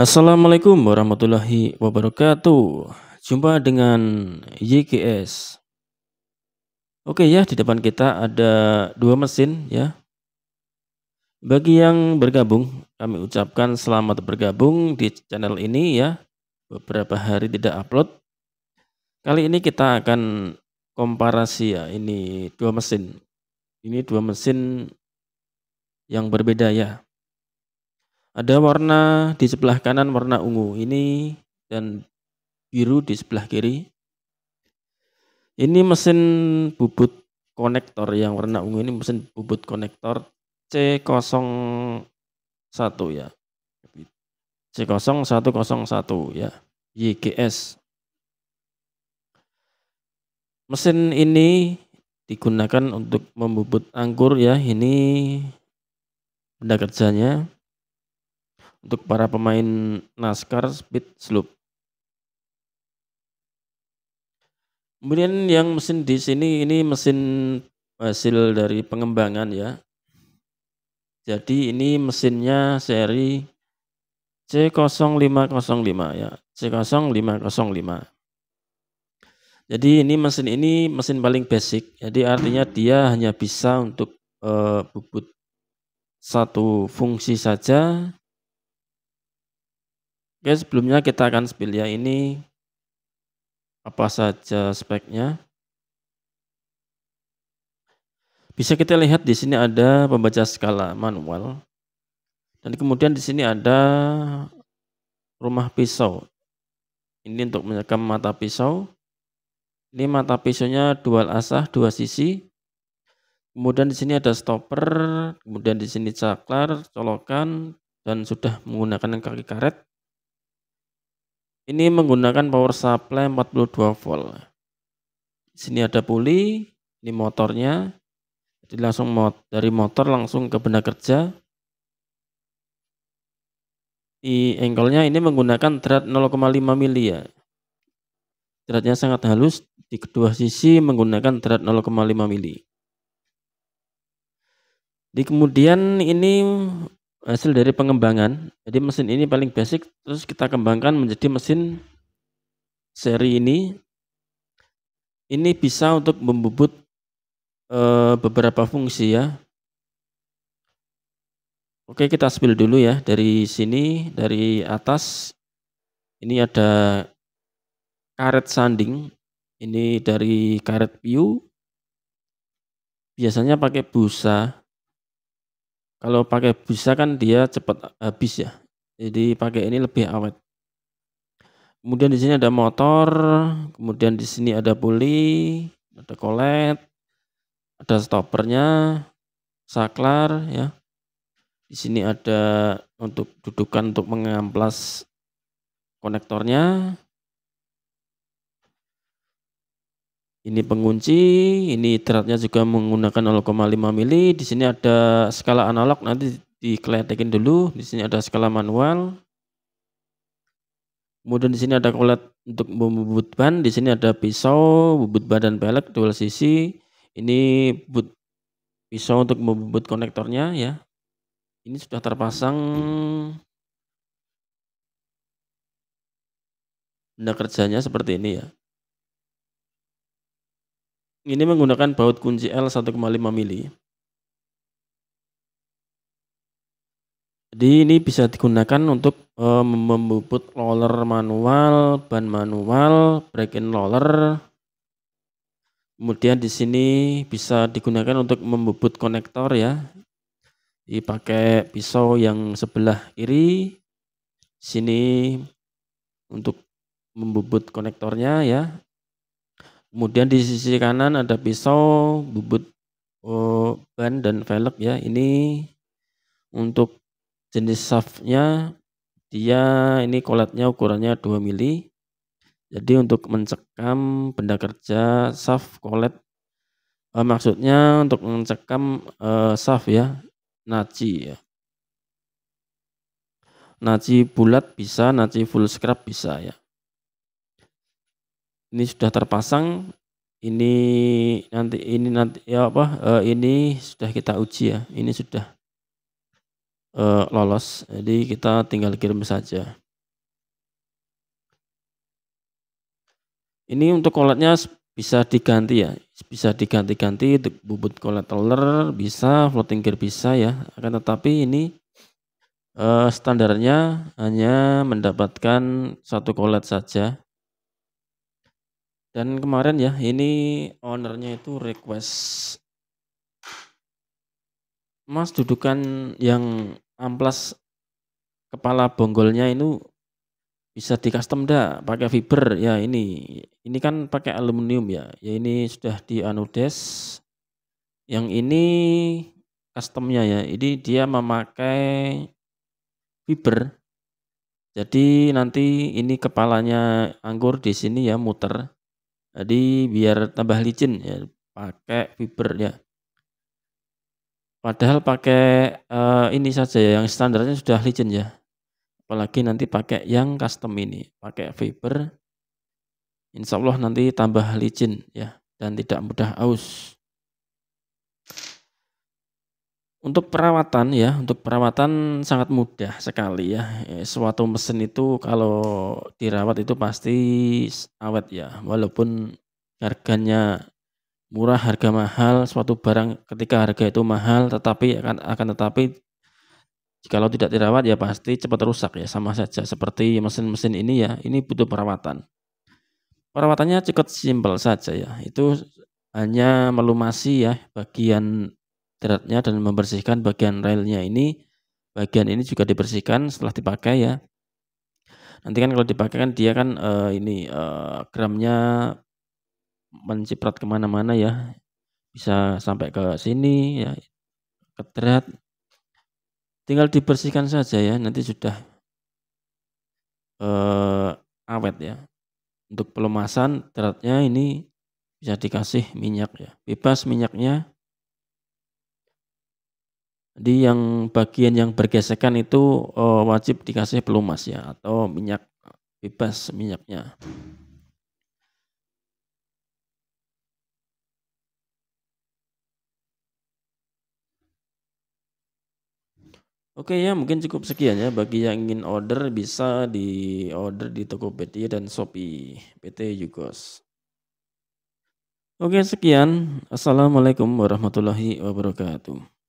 Assalamualaikum warahmatullahi wabarakatuh. Jumpa dengan YGS. Oke ya, di depan kita ada dua mesin ya. Bagi yang bergabung, kami ucapkan selamat bergabung di channel ini ya. Beberapa hari tidak upload. Kali ini kita akan komparasi ya, ini dua mesin. Ini dua mesin yang berbeda ya. Ada warna di sebelah kanan warna ungu ini dan biru di sebelah kiri. Ini mesin bubut konektor yang warna ungu ini mesin bubut konektor C01 ya. C0101 ya. YGS. Mesin ini digunakan untuk membubut anggur ya. Ini benda kerjanya untuk para pemain NASCAR Speed Slope. Kemudian yang mesin di sini ini mesin hasil dari pengembangan ya. Jadi ini mesinnya seri C0505 ya, C0505. Jadi ini mesin ini mesin paling basic. Jadi artinya dia hanya bisa untuk e, bubut satu fungsi saja Oke, sebelumnya kita akan spill ya ini apa saja speknya. Bisa kita lihat di sini ada pembaca skala manual. Dan kemudian di sini ada rumah pisau. Ini untuk menyekam mata pisau. Ini mata pisaunya dual asah, dua sisi. Kemudian di sini ada stopper, kemudian di sini caklar, colokan, dan sudah menggunakan kaki karet. Ini menggunakan power supply 42 volt. Di sini ada puli, ini motornya. Jadi langsung mot dari motor langsung ke benda kerja. Di engkolnya ini menggunakan drat 0,5 mili ya. Dratnya sangat halus, di kedua sisi menggunakan drat 0,5 mili. Di kemudian ini hasil dari pengembangan. Jadi mesin ini paling basic, terus kita kembangkan menjadi mesin seri ini. Ini bisa untuk membubut e, beberapa fungsi ya. Oke kita spill dulu ya dari sini, dari atas. Ini ada karet sanding, ini dari karet piu. Biasanya pakai busa kalau pakai busa kan dia cepat habis ya. Jadi pakai ini lebih awet. Kemudian di sini ada motor, kemudian di sini ada puli, ada kolet, ada stoppernya, saklar ya. Di sini ada untuk dudukan untuk mengamplas konektornya. Ini pengunci, ini teratnya juga menggunakan 0,5 mili. Di sini ada skala analog, nanti dikletekin dulu. Di sini ada skala manual. Kemudian di sini ada kolet untuk membubut ban. Di sini ada pisau, bubut badan pelek dual sisi. Ini but pisau untuk membubut konektornya ya. Ini sudah terpasang benda kerjanya seperti ini ya. Ini menggunakan baut kunci L 1,5 mili. Jadi ini bisa digunakan untuk e, eh, membubut roller manual, ban manual, brake roller. Kemudian di sini bisa digunakan untuk membubut konektor ya. Dipakai pisau yang sebelah kiri. Sini untuk membubut konektornya ya. Kemudian di sisi kanan ada pisau, bubut oh, ban dan velg ya. Ini untuk jenis shaftnya dia ini kolatnya ukurannya 2 mili. Jadi untuk mencekam benda kerja shaft kolat, eh, maksudnya untuk mencekam eh, shaft ya, naci ya. Naci bulat bisa, naci full scrap bisa ya ini sudah terpasang ini nanti ini nanti ya apa uh, ini sudah kita uji ya ini sudah uh, lolos jadi kita tinggal kirim saja ini untuk kolatnya bisa diganti ya bisa diganti-ganti untuk bubut kolat roller bisa floating gear bisa ya akan tetapi ini uh, standarnya hanya mendapatkan satu kolat saja dan kemarin ya, ini ownernya itu request Mas dudukan yang amplas kepala bonggolnya itu bisa di custom dah pakai fiber ya ini ini kan pakai aluminium ya ya ini sudah di anodes yang ini customnya ya ini dia memakai fiber jadi nanti ini kepalanya anggur di sini ya muter jadi biar tambah licin ya pakai fiber ya. Padahal pakai uh, ini saja ya, yang standarnya sudah licin ya. Apalagi nanti pakai yang custom ini, pakai fiber. Insya Allah nanti tambah licin ya dan tidak mudah aus. Untuk perawatan ya, untuk perawatan sangat mudah sekali ya. Eh, suatu mesin itu kalau dirawat itu pasti awet ya. Walaupun harganya murah, harga mahal, suatu barang ketika harga itu mahal tetapi akan akan tetapi kalau tidak dirawat ya pasti cepat rusak ya. Sama saja seperti mesin-mesin ini ya, ini butuh perawatan. Perawatannya cukup simpel saja ya. Itu hanya melumasi ya bagian dratnya dan membersihkan bagian railnya ini bagian ini juga dibersihkan setelah dipakai ya nanti kan kalau dipakai kan dia kan uh, ini uh, gramnya menciprat kemana-mana ya bisa sampai ke sini ya ke drat tinggal dibersihkan saja ya nanti sudah uh, awet ya untuk pelemasan dratnya ini bisa dikasih minyak ya bebas minyaknya di yang bagian yang bergesekan itu uh, wajib dikasih pelumas ya atau minyak bebas minyaknya. Oke ya mungkin cukup sekian ya bagi yang ingin order bisa di order di Tokopedia dan Shopee PT Yugos. Oke sekian. Assalamualaikum warahmatullahi wabarakatuh.